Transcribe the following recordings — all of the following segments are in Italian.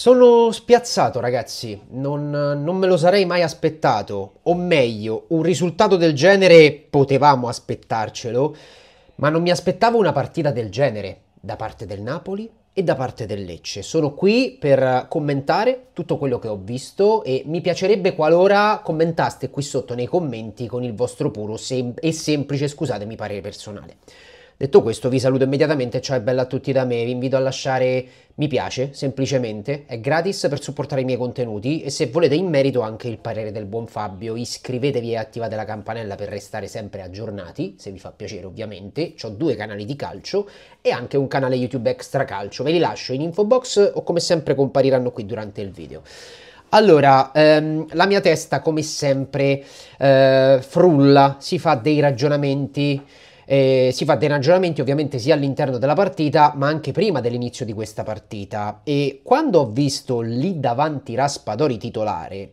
Sono spiazzato ragazzi, non, non, me lo sarei mai aspettato, o meglio, un risultato del genere potevamo aspettarcelo, ma non mi aspettavo una partita del genere da parte del Napoli e da parte del Lecce. Sono qui per commentare tutto quello che ho visto e mi piacerebbe qualora commentaste qui sotto nei commenti con il vostro puro sem- e semplice, scusatemi, parere personale. Detto questo vi saluto immediatamente, ciao e bella a tutti da me, vi invito a lasciare mi piace semplicemente, è gratis per supportare i miei contenuti e se volete in merito anche il parere del buon Fabio iscrivetevi e attivate la campanella per restare sempre aggiornati, se vi fa piacere ovviamente, ho due canali di calcio e anche un canale YouTube extra calcio, ve li lascio in info box o come sempre compariranno qui durante il video. Allora, ehm, la mia testa come sempre eh, frulla, si fa dei ragionamenti eh, si fa dei ragionamenti ovviamente sia all'interno della partita ma anche prima dell'inizio di questa partita e quando ho visto lì davanti Raspadori titolare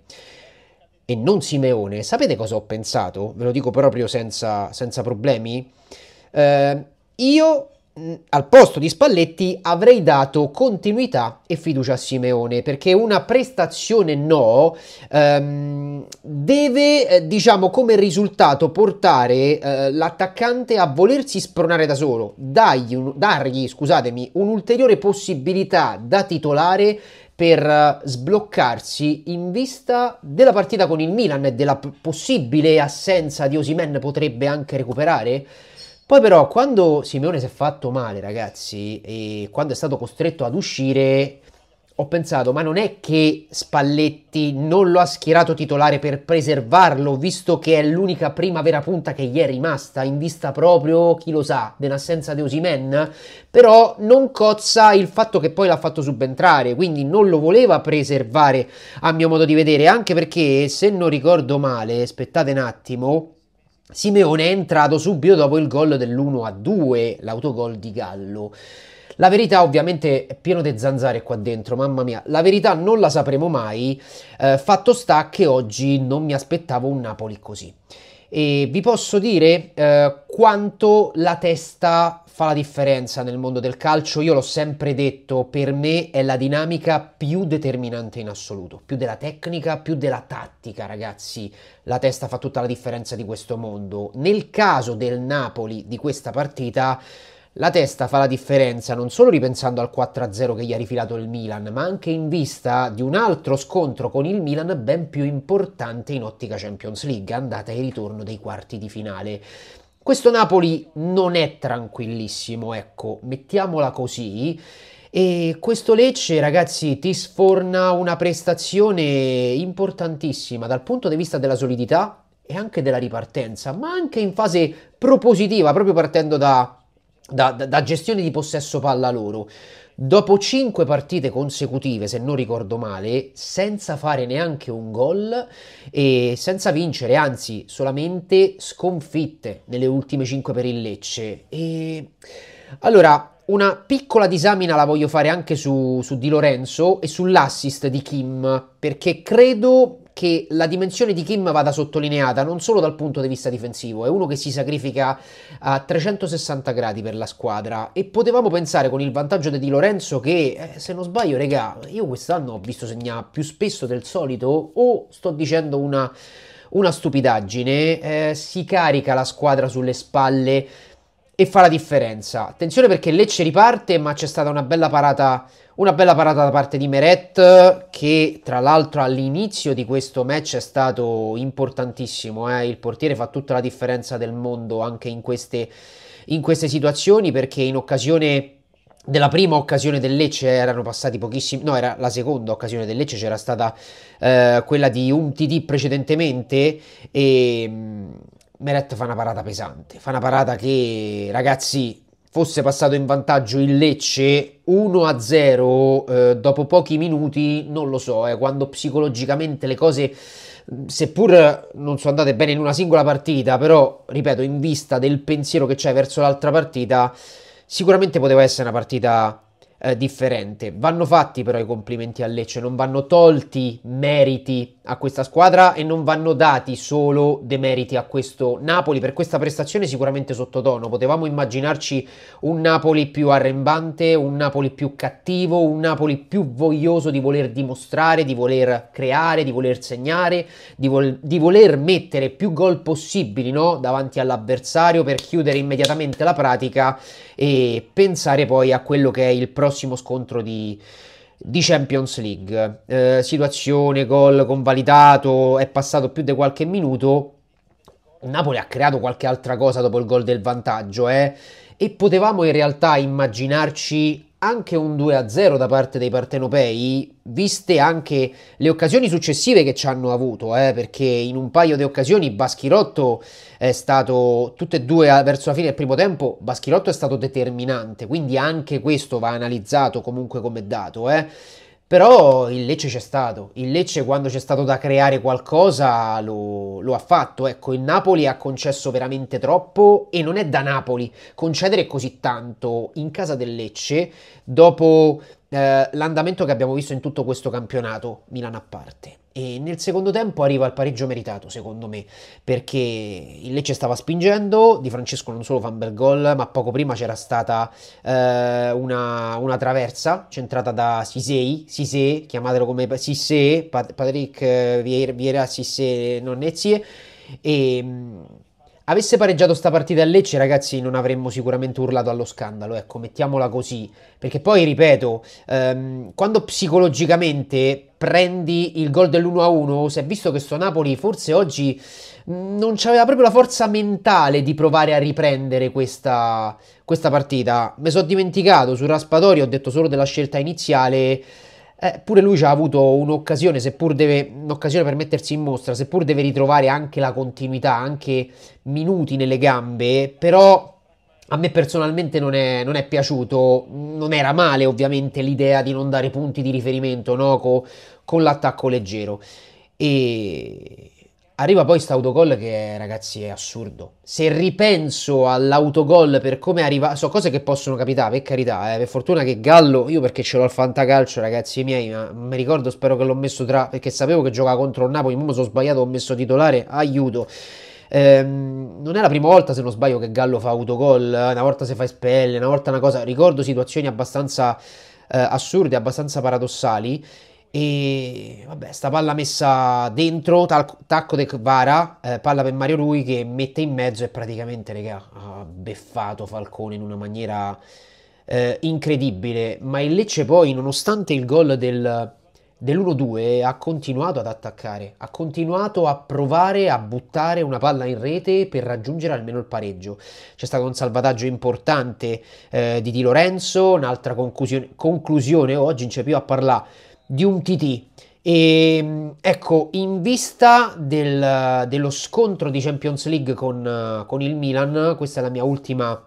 e non Simeone, sapete cosa ho pensato? Ve lo dico proprio senza, senza problemi. Eh, io al posto di Spalletti avrei dato continuità e fiducia a Simeone perché una prestazione no ehm, deve eh, diciamo come risultato portare eh, l'attaccante a volersi spronare da solo Dagli un, dargli scusatemi un'ulteriore possibilità da titolare per eh, sbloccarsi in vista della partita con il Milan e della possibile assenza di Osimen potrebbe anche recuperare poi però quando Simeone si è fatto male, ragazzi, e quando è stato costretto ad uscire, ho pensato, ma non è che Spalletti non lo ha schierato titolare per preservarlo, visto che è l'unica prima vera punta che gli è rimasta, in vista proprio, chi lo sa, dell'assenza di Osimen? Però non cozza il fatto che poi l'ha fatto subentrare, quindi non lo voleva preservare, a mio modo di vedere, anche perché, se non ricordo male, aspettate un attimo, Simeone è entrato subito dopo il gol dell'1-2, l'autogol di Gallo. La verità ovviamente è pieno di zanzare qua dentro, mamma mia. La verità non la sapremo mai, eh, fatto sta che oggi non mi aspettavo un Napoli così. E vi posso dire eh, quanto la testa fa la differenza nel mondo del calcio, io l'ho sempre detto, per me è la dinamica più determinante in assoluto, più della tecnica, più della tattica, ragazzi, la testa fa tutta la differenza di questo mondo. Nel caso del Napoli di questa partita, la testa fa la differenza non solo ripensando al 4-0 che gli ha rifilato il Milan, ma anche in vista di un altro scontro con il Milan ben più importante in ottica Champions League, andata e ritorno dei quarti di finale. Questo Napoli non è tranquillissimo, ecco, mettiamola così. E questo Lecce, ragazzi, ti sforna una prestazione importantissima dal punto di vista della solidità e anche della ripartenza, ma anche in fase propositiva, proprio partendo da, da, da gestione di possesso palla loro dopo 5 partite consecutive, se non ricordo male, senza fare neanche un gol e senza vincere, anzi solamente sconfitte nelle ultime 5 per il Lecce. E... Allora, una piccola disamina la voglio fare anche su, su Di Lorenzo e sull'assist di Kim, perché credo che la dimensione di Kim vada sottolineata non solo dal punto di vista difensivo, è uno che si sacrifica a 360 gradi per la squadra e potevamo pensare con il vantaggio di Di Lorenzo che, eh, se non sbaglio, regà, io quest'anno ho visto segnare più spesso del solito o sto dicendo una, una stupidaggine, eh, si carica la squadra sulle spalle e fa la differenza. Attenzione perché Lecce riparte, ma c'è stata una bella parata, una bella parata da parte di Meret, che tra l'altro all'inizio di questo match è stato importantissimo. Eh? Il portiere fa tutta la differenza del mondo anche in queste, in queste situazioni, perché in occasione della prima occasione del Lecce erano passati pochissimi, no, era la seconda occasione del Lecce, c'era stata eh, quella di Umtiti precedentemente e ehm, mh, Meret fa una parata pesante, fa una parata che ragazzi fosse passato in vantaggio il Lecce 1-0 eh, dopo pochi minuti, non lo so, eh, quando psicologicamente le cose seppur non sono andate bene in una singola partita, però ripeto, in vista del pensiero che c'è verso l'altra partita, sicuramente poteva essere una partita eh, differente. Vanno fatti però i complimenti a Lecce, non vanno tolti meriti a questa squadra e non vanno dati solo demeriti a questo Napoli per questa prestazione sicuramente sottotono. Potevamo immaginarci un Napoli più arrembante, un Napoli più cattivo, un Napoli più voglioso di voler dimostrare, di voler creare, di voler segnare, di, vol- di voler mettere più gol possibili no? davanti all'avversario per chiudere immediatamente la pratica e pensare poi a quello che è il prossimo prossimo scontro di, di Champions League. Eh, situazione, gol convalidato, è passato più di qualche minuto. Napoli ha creato qualche altra cosa dopo il gol del vantaggio, eh? E potevamo in realtà immaginarci anche un 2-0 da parte dei partenopei, viste anche le occasioni successive che ci hanno avuto, eh, perché in un paio di occasioni Baschirotto è stato, tutte e due verso la fine del primo tempo, Baschirotto è stato determinante, quindi anche questo va analizzato comunque come dato. Eh. Però il Lecce c'è stato, il Lecce quando c'è stato da creare qualcosa lo, lo, ha fatto, ecco il Napoli ha concesso veramente troppo e non è da Napoli concedere così tanto in casa del Lecce dopo eh, l'andamento che abbiamo visto in tutto questo campionato, Milano a parte e nel secondo tempo arriva il pareggio meritato, secondo me, perché il Lecce stava spingendo, Di Francesco non solo fa un bel gol, ma poco prima c'era stata eh, una, una, traversa centrata da Sisei, Sisei, chiamatelo come Sisei, Patrick eh, Vieira, Sisei, non e zie, mm, e Avesse pareggiato sta partita a Lecce, ragazzi, non avremmo sicuramente urlato allo scandalo, ecco, mettiamola così. Perché poi, ripeto, ehm, quando psicologicamente prendi il gol dell'1-1, si è visto che sto Napoli forse oggi mm, non c'aveva proprio la forza mentale di provare a riprendere questa, questa partita. Me sono dimenticato, sul Raspatori ho detto solo della scelta iniziale eh, pure lui ha avuto un'occasione, seppur deve, un'occasione per mettersi in mostra, seppur deve ritrovare anche la continuità, anche minuti nelle gambe, però a me personalmente non è, non è, piaciuto, non era male ovviamente l'idea di non dare punti di riferimento no? Co, con l'attacco leggero. E, Arriva poi questo autogol che ragazzi è assurdo. Se ripenso all'autogol per come arriva, Sono cose che possono capitare, per carità, eh, per fortuna che Gallo, io perché ce l'ho al fantacalcio ragazzi miei, ma mi ricordo, spero che l'ho messo tra, perché sapevo che giocava contro il Napoli, ma mi sono sbagliato, ho messo titolare, aiuto. Ehm, non è la prima volta, se non sbaglio, che Gallo fa autogol, eh, una volta si fa espelle, una volta una cosa, ricordo situazioni abbastanza eh, assurde, abbastanza paradossali e vabbè, sta palla messa dentro, tal- tacco de Vara, eh, palla per Mario Rui che mette in mezzo e praticamente, regà, ha beffato Falcone in una maniera eh, incredibile. Ma il Lecce poi, nonostante il gol del, dell'1-2, ha continuato ad attaccare, ha continuato a provare a buttare una palla in rete per raggiungere almeno il pareggio. C'è stato un salvataggio importante eh, di Di Lorenzo, un'altra conclusione, conclusione oggi non c'è più a parlare di un TT. E ehm, ecco, in vista del, dello scontro di Champions League con, con, il Milan, questa è la mia ultima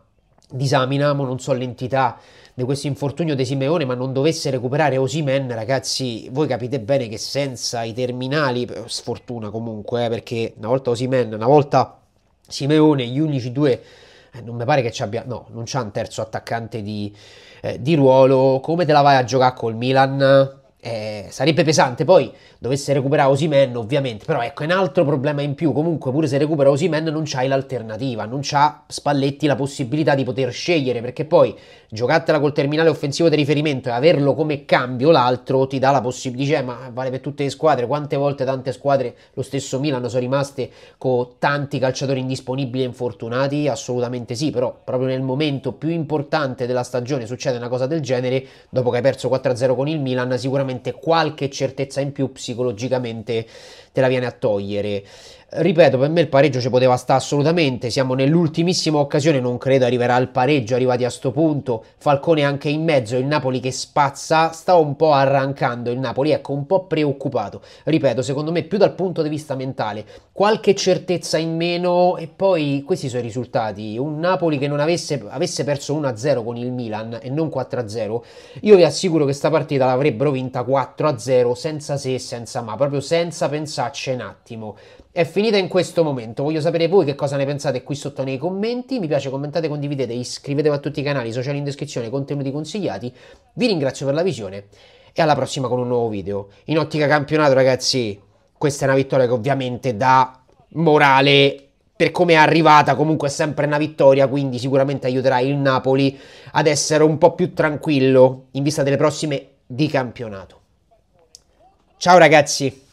disamina, ma non so l'entità di questo infortunio di Simeone, ma non dovesse recuperare Osimen, ragazzi, voi capite bene che senza i terminali, sfortuna comunque, eh, perché una volta Osimen, una volta Simeone, gli unici due eh, non mi pare che ci abbia, no, non c'ha un terzo attaccante di, eh, di ruolo. Come te la vai a giocare col Milan? Eh, sarebbe pesante poi dovesse recuperare Osimen ovviamente però ecco è un altro problema in più comunque pure se recupera Osimen non c'hai l'alternativa non c'ha Spalletti la possibilità di poter scegliere perché poi giocatela col terminale offensivo di riferimento e averlo come cambio l'altro ti dà la possibilità eh, ma vale per tutte le squadre quante volte tante squadre lo stesso Milan, sono rimaste con tanti calciatori indisponibili e infortunati assolutamente sì però proprio nel momento più importante della stagione succede una cosa del genere dopo che hai perso 4-0 con il Milan sicuramente sicuramente qualche certezza in più psicologicamente te la viene a togliere. Ripeto, per me il pareggio ci poteva stare assolutamente, siamo nell'ultimissima occasione, non credo arriverà al pareggio arrivati a questo punto, Falcone anche in mezzo, il Napoli che spazza, sta un po' arrancando il Napoli, ecco, un po' preoccupato, ripeto, secondo me più dal punto di vista mentale, qualche certezza in meno e poi questi sono i risultati, un Napoli che non avesse, avesse perso 1-0 con il Milan e non 4-0, io vi assicuro che sta partita l'avrebbero vinta 4 a 0 senza se e senza ma, proprio senza pensarci un attimo. È finita in questo momento, voglio sapere voi che cosa ne pensate qui sotto nei commenti, mi piace commentate, condividete, iscrivetevi a tutti i canali, social in descrizione, contenuti consigliati, vi ringrazio per la visione e alla prossima con un nuovo video. In ottica campionato ragazzi, questa è una vittoria che ovviamente dà morale per come è arrivata comunque è sempre una vittoria, quindi sicuramente aiuterà il Napoli ad essere un po' più tranquillo in vista delle prossime di campionato. Ciao ragazzi!